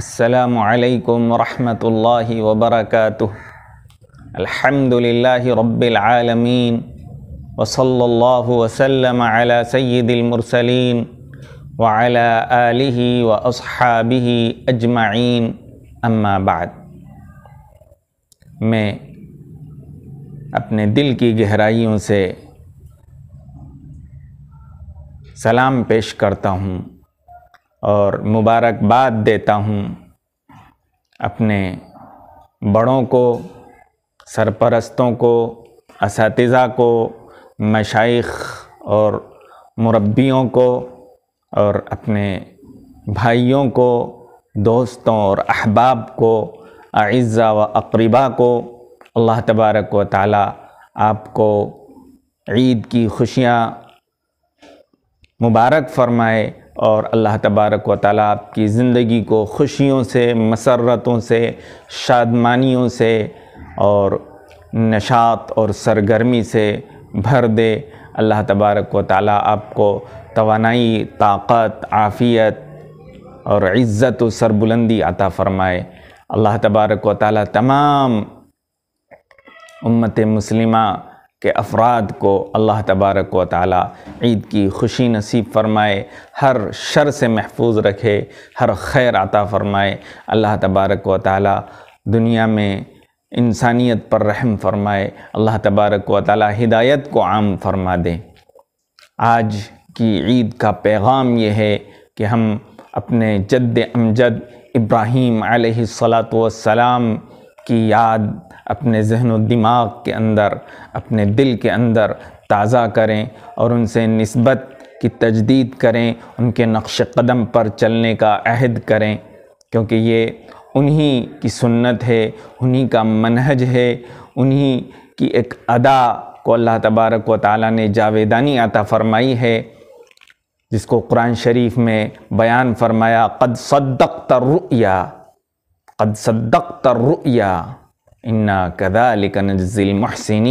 رب العالمين وصلى الله وسلم على वसलम المرسلين وعلى آله وأصحابه أجمعين أما अम्माबाद मैं अपने दिल की गहराइयों से सलाम पेश करता हूँ और मुबारकबाद देता हूँ अपने बड़ों को सरपरस्तों को इस को मशाइख और मुरबियों को और अपने भाइयों को दोस्तों और अहबाब को अज़्ज़ा व अकरीबा को अल्लाह तबारक व ताल आपको ईद की खुशियाँ मुबारक फरमाए और अल्लाह तबारक व ताली आपकी ज़िंदगी को खुशियों से मसरतों से शादमानियों से और नशात और सरगर्मी से भर दे अल्लाह तबारक व ताली आपको तोानाई ताक़त आफ़ियत और इज़्ज़त सरबुलंदी अता फ़रमाए अल्लाह तबारक व ताली तमाम उम्मत मुसलिमा के अफराद को अल्लाह तबारक व ताली ईद की खुशी नसीब फरमाए हर शर से महफूज रखे हर खैर आता फ़रमाए अल्लाह तबारक व ताली दुनिया में इंसानियत पर रहम फरमाए अल्लाह तबारक व ताली हिदायत को आम फरमा दें आज की ईद का पैगाम ये है कि हम अपने जद्द अमजद इब्राहीम सलात की याद अपने जहन दिमाग के अंदर अपने दिल के अंदर ताज़ा करें और उनसे नस्बत की तजदीद करें उनके नक्श कदम पर चलने का अहद करें क्योंकि ये उन्हीं की सुन्नत है उन्हीं का मनहज है उन्हीं की एक अदा को अल्लाह तबारक व ताली ने जावेदानी अता फ़रमाई है जिसको कुरान शरीफ में बयान फरमाया कद सद्दक रुया कद सद्दक रुया इन्ना कदा लिकनज़िलमहसिन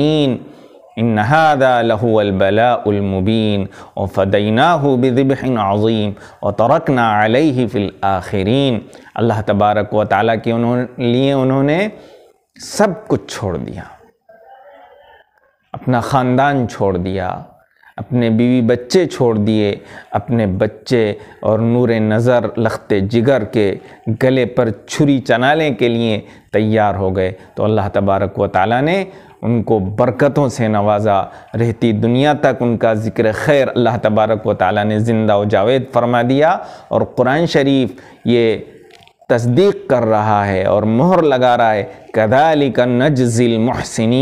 इन हादा लहुअलबलामबीन और फ़दैना बिदिबिन अज़ीम और तरकना अलही फ़िल आखिरीन अल्लाह तबारक व ताली के उन्होंने लिए उन्होंने सब कुछ छोड़ दिया अपना ख़ानदान छोड़ दिया अपने बीवी बच्चे छोड़ दिए अपने बच्चे और नूर नज़र लखते जिगर के गले पर छुरी चनाने के लिए तैयार हो गए तो अल्लाह तबारक व ताली ने उनको बरकतों से नवाजा रहती दुनिया तक उनका ज़िक्र खैर अल्लाह तबारक व ताली ने ज़िंदा व जावेद फरमा दिया और कुरान शरीफ ये तस्दीक कर रहा है और मोहर लगा रहा है कदाली का नजिल महसिन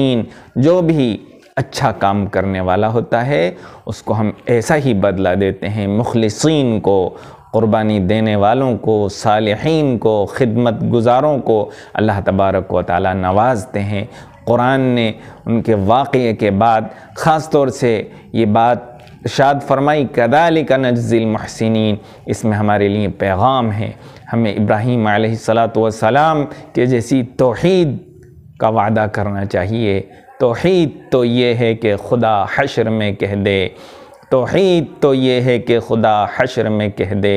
जो भी अच्छा काम करने वाला होता है उसको हम ऐसा ही बदला देते हैं मुखलसिन को क़ुरबानी देने वालों को सालहीन को खिदमत गुजारों को अल्लाह तबारक व ताली नवाजते हैं क़ुरान ने उनके वाक़े के बाद ख़ास तौर से ये बात शाद फरमाई कदाल का नज़िल महसिन इसमें हमारे लिए पैगाम है हमें इब्राहीम सलाम के जैसी तोहद का वादा करना चाहिए तोहीद तो ये है कि खुदा हशर में कह दे तोहीद तो ये है कि खुदा हशर में कह दे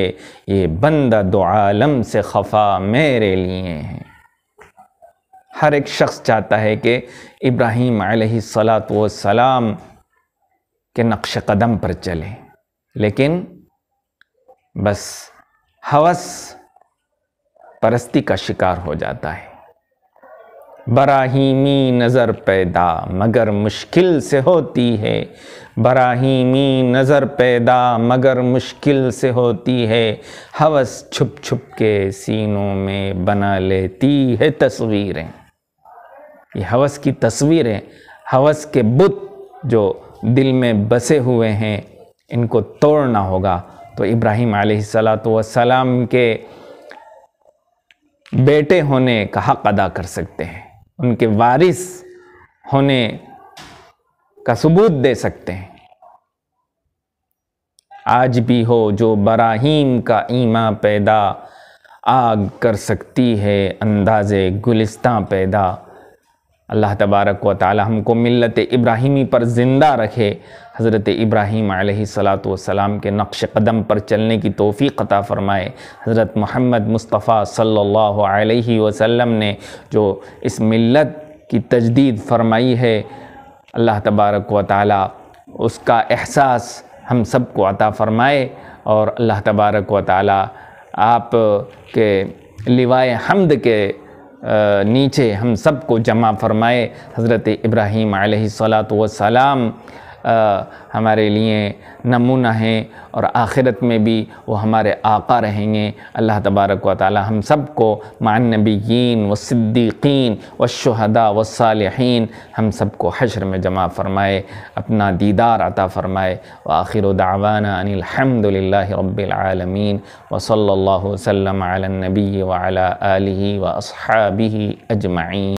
ये बंदा दो आलम से खफा मेरे लिए है हर एक शख्स चाहता है कि इब्राहीम सलात सलाम के नक्श कदम पर चले लेकिन बस हवस परस्ती का शिकार हो जाता है बराहीमी नज़र पैदा मगर मुश्किल से होती है बराहीमी नज़र पैदा मगर मुश्किल से होती है हवस छुप छुप के सीनों में बना लेती है तस्वीरें ये हवस की तस्वीरें हवस के बुत जो दिल में बसे हुए हैं इनको तोड़ना होगा तो इब्राहिम आसलाम के बेटे होने का हक़ अदा कर सकते हैं उनके वारिस होने का सबूत दे सकते हैं आज भी हो जो बराहीम का ईमा पैदा आग कर सकती है अंदाजे गुलिस्तां पैदा अल्लाह तबारक व ताली हमको मिलत इब्राहिमी पर ज़िंदा रखे हज़रत इब्राहीम सलाम के नक्श कदम पर चलने की तोफ़ी अता फ़रमाए हज़रत महमद मुस्तफ़ा सल्लल्लाहु अलैहि वसल्लम ने जो इस मिलत की तजदीद फरमाई है अल्लाह तबारक व ताली उसका एहसास हम सब को अता फ़रमाए और अल्लाह तबारक व ताली आप के लिवाए हमद के नीचे हम सब को जमा फ़रमाए हज़रत इब्राहीम सलाम आ, हमारे लिए नमूना हैं और आखिरत में भी वो हमारे आका रहेंगे अल्लाह तबारक व ताली हम सब को मान नबीन व सिद्दीकीन व शहदा व सालहीन हम सब को हशर में जमा फ़रमाए अपना दीदार अता फ़रमाए व आखिर दावाना अनिलहमदल रबालमीन व सल्ला वसम नबी वाल व असहाबी अजमाइन